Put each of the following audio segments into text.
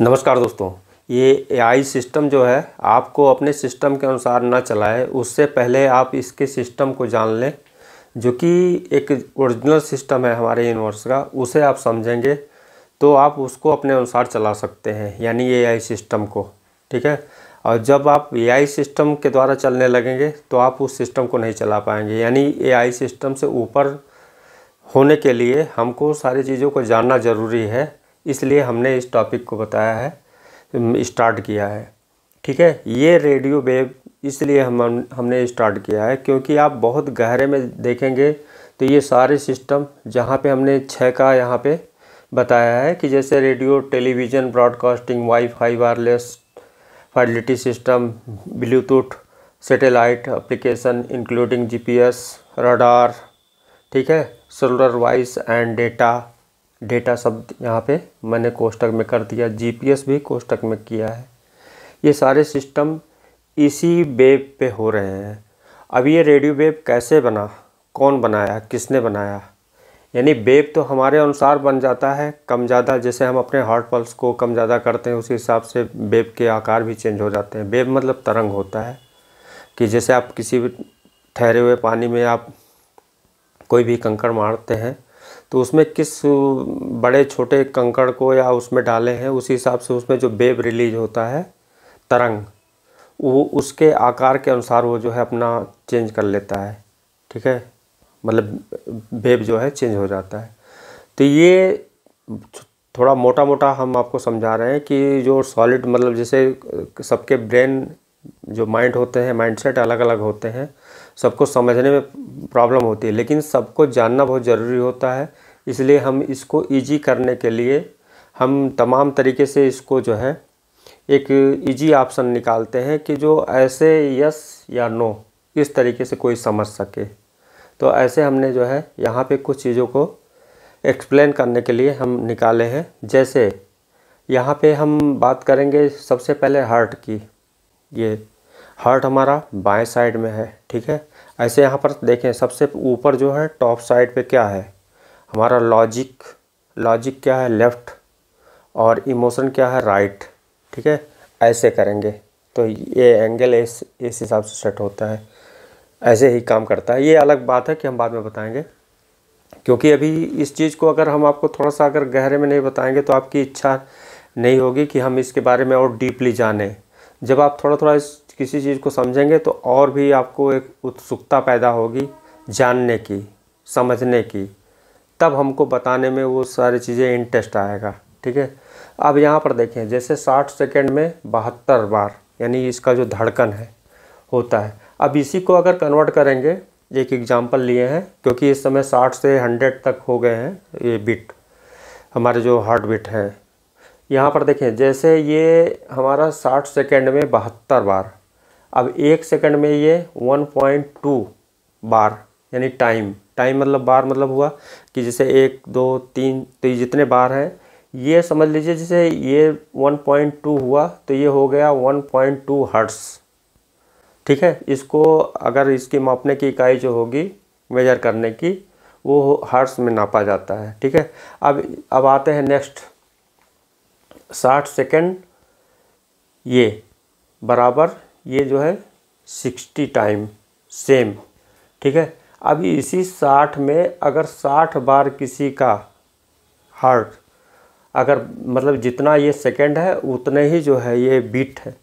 नमस्कार दोस्तों ये एआई सिस्टम जो है आपको अपने सिस्टम के अनुसार ना चलाए उससे पहले आप इसके सिस्टम को जान लें जो कि एक ओरिजिनल सिस्टम है हमारे यूनिवर्स का उसे आप समझेंगे तो आप उसको अपने अनुसार चला सकते हैं यानी एआई सिस्टम को ठीक है और जब आप एआई सिस्टम के द्वारा चलने लगेंगे तो आप उस सिस्टम को नहीं चला पाएंगे यानी आई सिस्टम से ऊपर होने के लिए हमको सारी चीज़ों को जानना ज़रूरी है इसलिए हमने इस टॉपिक को बताया है स्टार्ट किया है ठीक है ये रेडियो वेव इसलिए हम हमने स्टार्ट किया है क्योंकि आप बहुत गहरे में देखेंगे तो ये सारे सिस्टम जहाँ पे हमने छः का यहाँ पे बताया है कि जैसे radio television broadcasting wifi wireless fidelity system Bluetooth satellite application including GPS radar ठीक है solar voice and data data शब्द यहाँ पे मैंने कोष्टक में कर दिया जीपीएस भी कोष्टक में किया है ये सारे सिस्टम इसी वेब पे हो रहे हैं अब ये रेडियो वेब कैसे बना कौन बनाया किसने बनाया यानी वेब तो हमारे अनुसार बन जाता है कम ज़्यादा जैसे हम अपने हार्ट पल्स को कम ज़्यादा करते हैं उसी हिसाब से वेब के आकार भी चेंज हो जाते हैं वेब मतलब तरंग होता है कि जैसे आप किसी भी ठहरे हुए पानी में आप कोई भी कंकड़ मारते हैं तो उसमें किस बड़े छोटे कंकड़ को या उसमें डाले हैं उस हिसाब से उसमें जो बेब रिलीज होता है तरंग वो उसके आकार के अनुसार वो जो है अपना चेंज कर लेता है ठीक है मतलब बेब जो है चेंज हो जाता है तो ये थोड़ा मोटा मोटा हम आपको समझा रहे हैं कि जो सॉलिड मतलब जैसे सबके ब्रेन जो माइंड होते हैं माइंडसेट अलग अलग होते हैं सबको समझने में प्रॉब्लम होती है लेकिन सबको जानना बहुत ज़रूरी होता है इसलिए हम इसको ईजी करने के लिए हम तमाम तरीके से इसको जो है एक ईजी ऑप्शन निकालते हैं कि जो ऐसे यस या नो इस तरीके से कोई समझ सके तो ऐसे हमने जो है यहाँ पे कुछ चीज़ों को एक्सप्लेन करने के लिए हम निकाले हैं जैसे यहाँ पे हम बात करेंगे सबसे पहले हार्ट की ये हार्ट हमारा बाएं साइड में है ठीक है ऐसे यहाँ पर देखें सबसे ऊपर जो है टॉप साइड पे क्या है हमारा लॉजिक लॉजिक क्या है लेफ़्ट और इमोशन क्या है राइट ठीक है ऐसे करेंगे तो ये एंगल इस इस हिसाब से सेट होता है ऐसे ही काम करता है ये अलग बात है कि हम बाद में बताएंगे क्योंकि अभी इस चीज़ को अगर हम आपको थोड़ा सा अगर गहरे में नहीं बताएंगे तो आपकी इच्छा नहीं होगी कि हम इसके बारे में और डीपली जानें जब आप थोड़ा थोड़ा इस किसी चीज़ को समझेंगे तो और भी आपको एक उत्सुकता पैदा होगी जानने की समझने की तब हमको बताने में वो सारी चीज़ें इंटरेस्ट आएगा ठीक है अब यहाँ पर देखें जैसे 60 सेकेंड में बहत्तर बार यानी इसका जो धड़कन है होता है अब इसी को अगर कन्वर्ट करेंगे एक एग्जाम्पल लिए हैं क्योंकि इस समय 60 से 100 तक हो गए हैं ये बिट हमारे जो हार्ट बिट है यहाँ पर देखें जैसे ये हमारा 60 सेकेंड में बहत्तर बार अब एक सेकंड में ये 1.2 बार यानी टाइम टाइम मतलब बार मतलब हुआ कि जैसे एक दो तीन तो ये जितने बार हैं ये समझ लीजिए जैसे ये 1.2 हुआ तो ये हो गया 1.2 हर्ट्स ठीक है इसको अगर इसकी मापने की इकाई जो होगी मेजर करने की वो हर्ट्स में नापा जाता है ठीक है अब अब आते हैं नेक्स्ट साठ सेकेंड ये बराबर ये जो है सिक्सटी टाइम सेम ठीक है अभी इसी साठ में अगर साठ बार किसी का हार्ट अगर मतलब जितना ये सेकंड है उतने ही जो है ये बीट है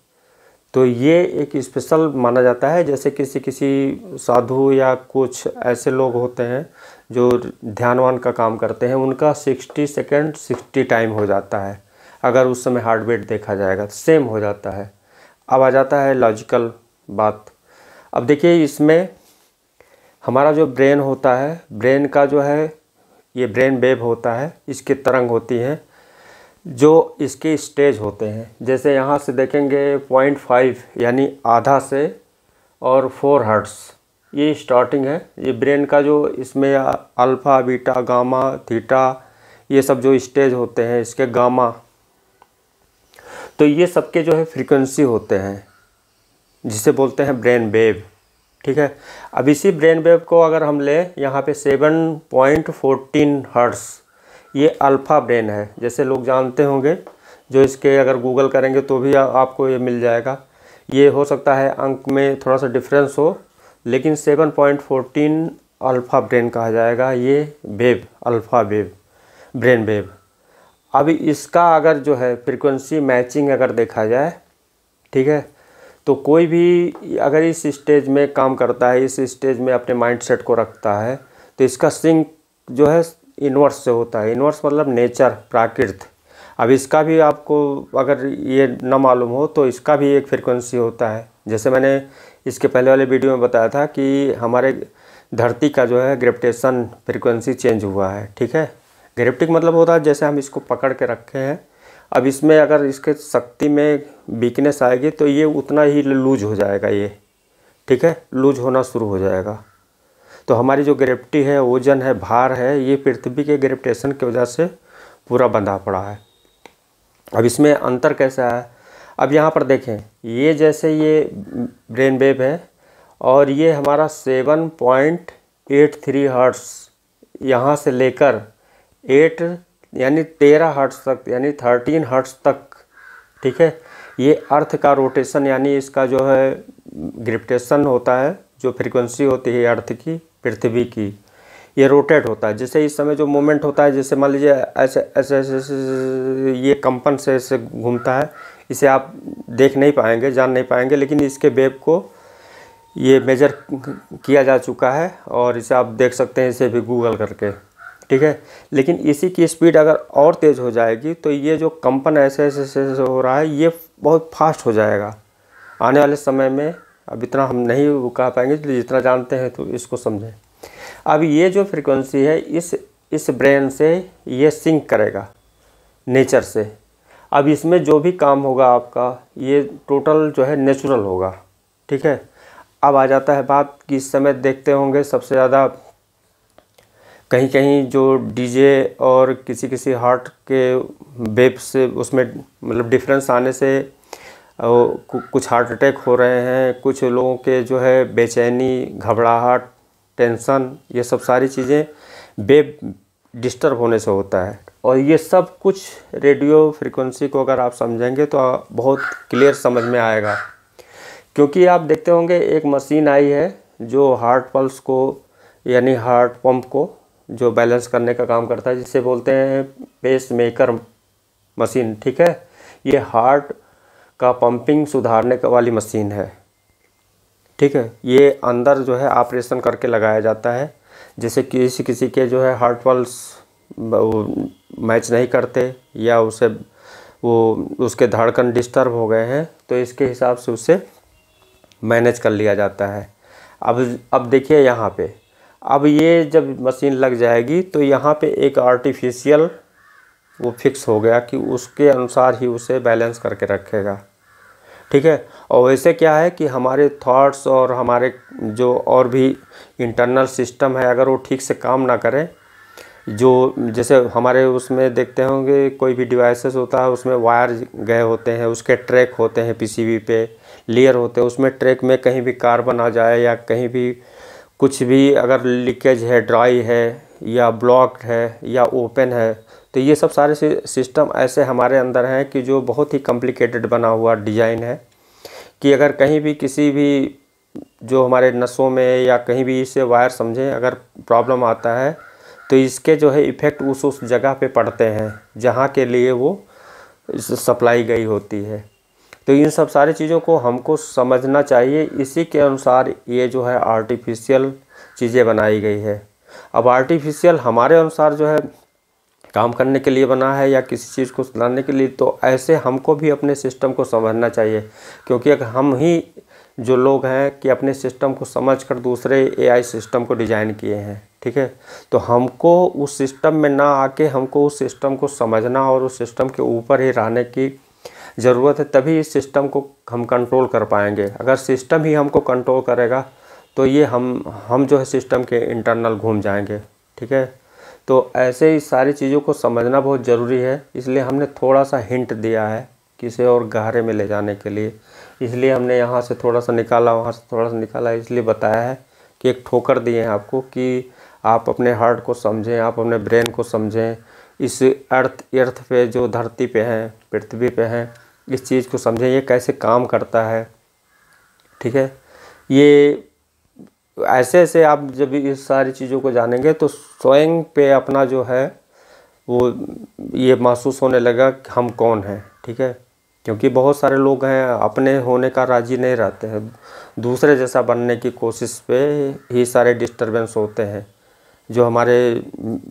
तो ये एक स्पेशल माना जाता है जैसे किसी किसी साधु या कुछ ऐसे लोग होते हैं जो ध्यानवान का काम करते हैं उनका सिक्सटी सेकेंड सिक्सटी टाइम हो जाता है अगर उस समय हार्ट बीट देखा जाएगा सेम हो जाता है अब आ जाता है लॉजिकल बात अब देखिए इसमें हमारा जो ब्रेन होता है ब्रेन का जो है ये ब्रेन वेव होता है इसके तरंग होती हैं जो इसके स्टेज होते हैं जैसे यहाँ से देखेंगे पॉइंट फाइव यानी आधा से और फोर हर्ट्स ये स्टार्टिंग है ये ब्रेन का जो इसमें अल्फ़ा बीटा गामा थीटा ये सब जो स्टेज होते हैं इसके गामा तो ये सबके जो है फ्रीक्वेंसी होते हैं जिसे बोलते हैं ब्रेन वेव ठीक है अब इसी ब्रेन वेव को अगर हम लें यहाँ पे सेवन पॉइंट फोर्टीन हर्ट्स ये अल्फ़ा ब्रेन है जैसे लोग जानते होंगे जो इसके अगर गूगल करेंगे तो भी आ, आपको ये मिल जाएगा ये हो सकता है अंक में थोड़ा सा डिफरेंस हो लेकिन seven point fourteen alpha brain कहा जाएगा ये wave alpha wave brain wave अब इसका अगर जो है फ्रिक्वेंसी मैचिंग अगर देखा जाए ठीक है तो कोई भी अगर इस स्टेज में काम करता है इस स्टेज में अपने माइंड सेट को रखता है तो इसका सिंक जो है इनवर्स से होता है इनवर्स मतलब नेचर प्राकृत अब इसका भी आपको अगर ये ना मालूम हो तो इसका भी एक फ्रिक्वेंसी होता है जैसे मैंने इसके पहले वाले वीडियो में बताया था कि हमारे धरती का जो है ग्रेविटेशन फ्रिक्वेंसी चेंज हुआ है ठीक है थेरेप्टिक मतलब होता है जैसे हम इसको पकड़ के रखे हैं अब इसमें अगर इसके शक्ति में वीकनेस आएगी तो ये उतना ही लूज हो जाएगा ये ठीक है लूज होना शुरू हो जाएगा तो हमारी जो ग्रेविटी है ओजन है भार है ये पृथ्वी के ग्रेविटेशन की वजह से पूरा बंधा पड़ा है अब इसमें अंतर कैसा है अब यहाँ पर देखें ये जैसे ये ब्रेन वेव है और ये हमारा seven point eight three hertz यहाँ से लेकर एट यानी तेरह हर्ट्स तक यानी थर्टीन हर्ट्स तक ठीक है ये अर्थ का रोटेशन यानी इसका जो है ग्रिप्टेशन होता है जो फ्रीक्वेंसी होती है अर्थ की पृथ्वी की ये रोटेट होता है जैसे इस समय जो मोमेंट होता है जैसे मान लीजिए ऐसे ऐसे ऐसे ये कंपन से ऐसे घूमता है इसे आप देख नहीं पाएंगे जान नहीं पाएंगे लेकिन इसके वेब को ये मेजर किया जा चुका है और इसे आप देख सकते हैं इसे भी गूगल करके ठीक है लेकिन इसी की स्पीड अगर और तेज़ हो जाएगी तो ये जो कंपन ऐसे ऐसे ऐसे हो रहा है ये बहुत फास्ट हो जाएगा आने वाले समय में अब इतना हम नहीं कह पाएंगे जितना जानते हैं तो इसको समझें अब ये जो फ्रिक्वेंसी है इस इस ब्रेन से ये सिंक करेगा नेचर से अब इसमें जो भी काम होगा आपका ये टोटल जो है नेचुरल होगा ठीक है अब आ जाता है बात कि इस समय देखते होंगे सबसे ज़्यादा कहीं कहीं जो डीजे और किसी किसी हार्ट के बेब से उसमें मतलब डिफरेंस आने से कुछ हार्ट अटैक हो रहे हैं कुछ लोगों के जो है बेचैनी घबराहट टेंशन ये सब सारी चीज़ें बेब डिस्टर्ब होने से होता है और ये सब कुछ रेडियो फ्रिक्वेंसी को अगर आप समझेंगे तो बहुत क्लियर समझ में आएगा क्योंकि आप देखते होंगे एक मशीन आई है जो हार्ट पल्स को यानी हार्ट पंप को जो बैलेंस करने का काम करता है जिसे बोलते हैं पेस मेकर मशीन ठीक है ये हार्ट का पंपिंग सुधारने वाली मशीन है ठीक है ये अंदर जो है ऑपरेशन करके लगाया जाता है जैसे किसी किसी के जो है हार्ट वाल्स मैच नहीं करते या उसे वो उसके धड़कन डिस्टर्ब हो गए हैं तो इसके हिसाब से उसे मैनेज कर लिया जाता है अब अब देखिए यहाँ पे अब ये जब मशीन लग जाएगी तो यहाँ पे एक आर्टिफिशियल वो फिक्स हो गया कि उसके अनुसार ही उसे बैलेंस करके रखेगा ठीक है और वैसे क्या है कि हमारे थॉट्स और हमारे जो और भी इंटरनल सिस्टम है अगर वो ठीक से काम ना करें जो जैसे हमारे उसमें देखते होंगे कोई भी डिवाइसेस होता है उसमें वायर गए होते हैं उसके ट्रैक होते हैं पीसीबी पे लेयर होते हैं उसमें ट्रैक में कहीं भी कार्बन आ जाए या कहीं भी कुछ भी अगर लीकेज है ड्राई है या ब्लॉक्ड है या ओपन है तो ये सब सारे सिस्टम ऐसे हमारे अंदर हैं कि जो बहुत ही कॉम्प्लिकेटेड बना हुआ डिज़ाइन है कि अगर कहीं भी किसी भी जो हमारे नसों में या कहीं भी इसे वायर समझें अगर प्रॉब्लम आता है तो इसके जो है इफ़ेक्ट उस उस जगह पे पड़ते हैं जहाँ के लिए वो सप्लाई गई होती है तो इन सब सारी चीज़ों को हमको समझना चाहिए इसी के अनुसार ये जो है आर्टिफिशियल चीज़ें बनाई गई है अब आर्टिफिशियल हमारे अनुसार जो है काम करने के लिए बना है या किसी चीज़ को सुधारने के लिए तो ऐसे हमको भी अपने सिस्टम को समझना चाहिए क्योंकि अगर हम ही जो लोग हैं कि अपने सिस्टम को समझ कर दूसरे एआई सिस्टम को डिज़ाइन किए हैं ठीक है तो हमको उस सिस्टम में ना आके हमको उस सिस्टम को समझना और उस सिस्टम के ऊपर ही रहने की ज़रूरत है तभी इस सिस्टम को हम कंट्रोल कर पाएंगे अगर सिस्टम ही हमको कंट्रोल करेगा तो ये हम हम जो है सिस्टम के इंटरनल घूम जाएंगे ठीक है तो ऐसे ही सारी चीज़ों को समझना बहुत ज़रूरी है इसलिए हमने थोड़ा सा हिंट दिया है किसी और गहरे में ले जाने के लिए इसलिए हमने यहाँ से थोड़ा सा निकाला वहाँ से थोड़ा सा निकाला इसलिए बताया है कि एक ठोकर दिए हैं आपको कि आप अपने हार्ट को समझें आप अपने ब्रेन को समझें इस अर्थ अर्थ पे जो धरती पे है पृथ्वी पे है इस चीज़ को समझें ये कैसे काम करता है ठीक है ये ऐसे ऐसे आप जब इस सारी चीज़ों को जानेंगे तो स्वयं पे अपना जो है वो ये महसूस होने लगा कि हम कौन हैं ठीक है क्योंकि बहुत सारे लोग हैं अपने होने का राजी नहीं रहते हैं दूसरे जैसा बनने की कोशिश पे ही सारे डिस्टरबेंस होते हैं जो हमारे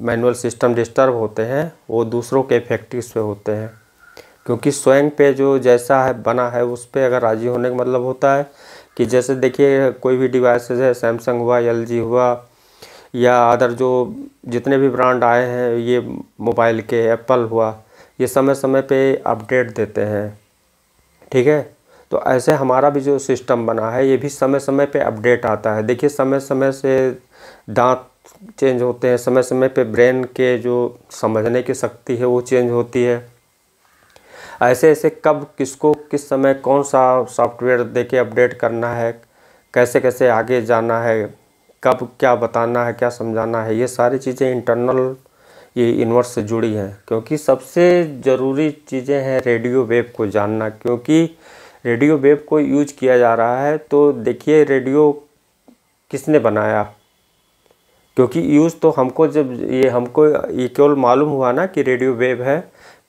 मैनुअल सिस्टम डिस्टर्ब होते हैं वो दूसरों के फैक्ट्रीज़ पे होते हैं क्योंकि स्वयं पे जो जैसा है बना है उस पर अगर राज़ी होने का मतलब होता है कि जैसे देखिए कोई भी डिवाइस है सैमसंग हुआ एल हुआ या अदर जो जितने भी ब्रांड आए हैं ये मोबाइल के एप्पल हुआ ये समय समय पे अपडेट देते हैं ठीक है तो ऐसे हमारा भी जो सिस्टम बना है ये भी समय समय पे अपडेट आता है देखिए समय समय से दांत चेंज होते हैं समय समय पे ब्रेन के जो समझने की शक्ति है वो चेंज होती है ऐसे ऐसे कब किसको किस समय कौन सा सॉफ्टवेयर दे के अपडेट करना है कैसे कैसे आगे जाना है कब क्या बताना है क्या समझाना है ये सारी चीज़ें इंटरनल ये इनवर्स से जुड़ी हैं क्योंकि सबसे ज़रूरी चीज़ें हैं रेडियो वेव को जानना क्योंकि रेडियो वेव को यूज किया जा रहा है तो देखिए रेडियो किसने बनाया क्योंकि यूज़ तो हमको जब ये हमको ये केवल मालूम हुआ ना कि रेडियो वेव है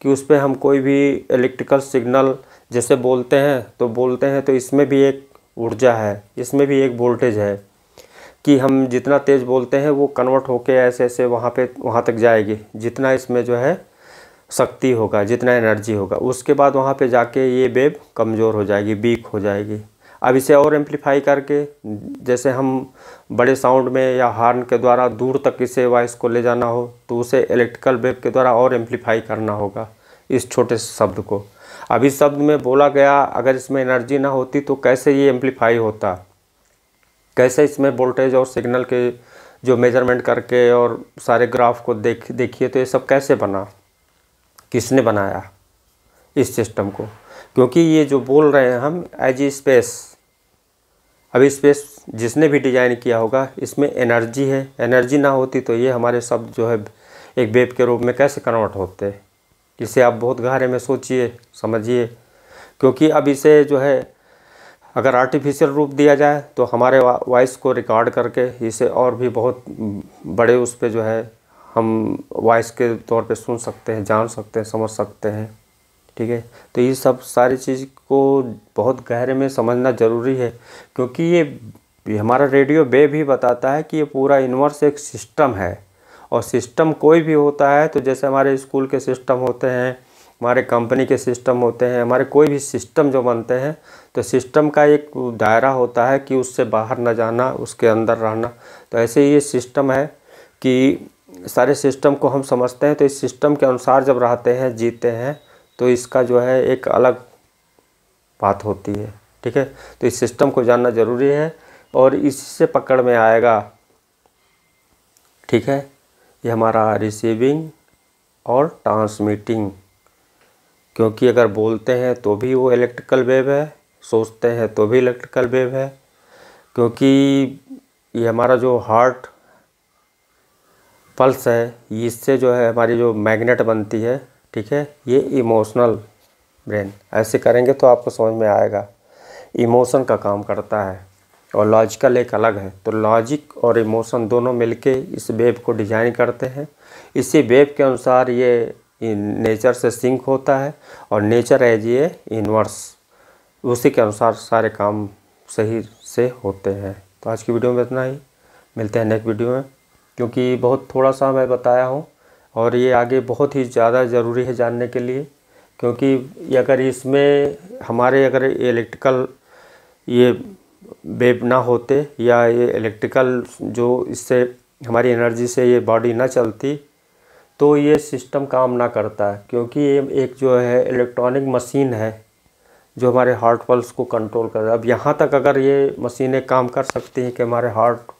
कि उस पर हम कोई भी इलेक्ट्रिकल सिग्नल जैसे बोलते हैं तो बोलते हैं तो इसमें भी एक ऊर्जा है इसमें भी एक वोल्टेज है कि हम जितना तेज़ बोलते हैं वो कन्वर्ट होके ऐसे ऐसे वहाँ पे वहाँ तक जाएगी जितना इसमें जो है शक्ति होगा जितना एनर्जी होगा उसके बाद वहाँ पे जाके ये वेब कमज़ोर हो जाएगी वीक हो जाएगी अब इसे और एम्पलीफाई करके जैसे हम बड़े साउंड में या हॉर्न के द्वारा दूर तक इसे वॉइस को ले जाना हो तो उसे इलेक्ट्रिकल वेव के द्वारा और एम्पलीफाई करना होगा इस छोटे से शब्द को अब इस शब्द में बोला गया अगर इसमें एनर्जी ना होती तो कैसे ये एम्पलीफाई होता कैसे इसमें वोल्टेज और सिग्नल के जो मेजरमेंट करके और सारे ग्राफ को देख देखिए तो ये सब कैसे बना किसने बनाया इस सिस्टम को क्योंकि ये जो बोल रहे हैं हम एज ए स्पेस अब स्पेस जिसने भी डिज़ाइन किया होगा इसमें एनर्जी है एनर्जी ना होती तो ये हमारे शब्द जो है एक वेब के रूप में कैसे कन्वर्ट होते इसे आप बहुत गहरे में सोचिए समझिए क्योंकि अब इसे जो है अगर आर्टिफिशियल रूप दिया जाए तो हमारे वॉइस को रिकॉर्ड करके इसे और भी बहुत बड़े उस पर जो है हम वॉइस के तौर पे सुन सकते हैं जान सकते हैं समझ सकते हैं ठीक है तो ये सब सारी चीज़ को बहुत गहरे में समझना ज़रूरी है क्योंकि ये हमारा रेडियो बे भी बताता है कि ये पूरा इन्वर्स एक सिस्टम है और सिस्टम कोई भी होता है तो जैसे हमारे स्कूल के सिस्टम होते हैं हमारे कंपनी के सिस्टम होते हैं हमारे कोई भी सिस्टम जो बनते हैं तो सिस्टम का एक दायरा होता है कि उससे बाहर ना जाना उसके अंदर रहना तो ऐसे ही ये सिस्टम है कि सारे सिस्टम को हम समझते हैं तो इस सिस्टम के अनुसार जब रहते हैं जीते हैं तो इसका जो है एक अलग बात होती है ठीक है तो इस सिस्टम को जानना ज़रूरी है और इससे पकड़ में आएगा ठीक है ये हमारा रिसीविंग और ट्रांसमिटिंग क्योंकि अगर बोलते हैं तो भी वो इलेक्ट्रिकल वेव है सोचते हैं तो भी इलेक्ट्रिकल वेव है क्योंकि ये हमारा जो हार्ट पल्स है इससे जो है हमारी जो मैग्नेट बनती है ठीक है ये इमोशनल ब्रेन ऐसे करेंगे तो आपको समझ में आएगा इमोशन का काम करता है और लॉजिकल एक अलग है तो लॉजिक और इमोशन दोनों मिलके इस वेब को डिज़ाइन करते हैं इसी वेब के अनुसार ये नेचर से सिंक होता है और नेचर एज ये इनवर्स उसी के अनुसार सारे काम सही से होते हैं तो आज की वीडियो में इतना ही मिलते हैं नेक्स्ट वीडियो में क्योंकि बहुत थोड़ा सा मैं बताया हूँ और ये आगे बहुत ही ज़्यादा ज़रूरी है जानने के लिए क्योंकि अगर इसमें हमारे अगर इलेक्ट्रिकल ये बेब ना होते या ये इलेक्ट्रिकल जो इससे हमारी एनर्जी से ये बॉडी ना चलती तो ये सिस्टम काम ना करता क्योंकि ये एक जो है इलेक्ट्रॉनिक मशीन है जो हमारे हार्ट पल्स को कंट्रोल कर अब यहाँ तक अगर ये मशीनें काम कर सकती हैं कि हमारे हार्ट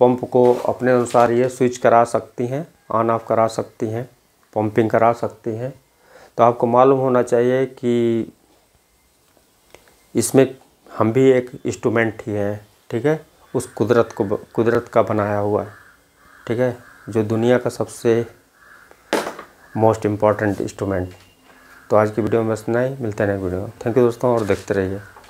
पंप को अपने अनुसार ये स्विच करा सकती हैं ऑन ऑफ करा सकती हैं पंपिंग करा सकती हैं तो आपको मालूम होना चाहिए कि इसमें हम भी एक इंस्ट्रूमेंट ही हैं ठीक है उस कुदरत को कुदरत का बनाया हुआ है ठीक है जो दुनिया का सबसे मोस्ट इम्पॉर्टेंट इंस्ट्रूमेंट तो आज की वीडियो में बस नहीं ही मिलते हैं नए वीडियो थैंक यू दोस्तों और देखते रहिए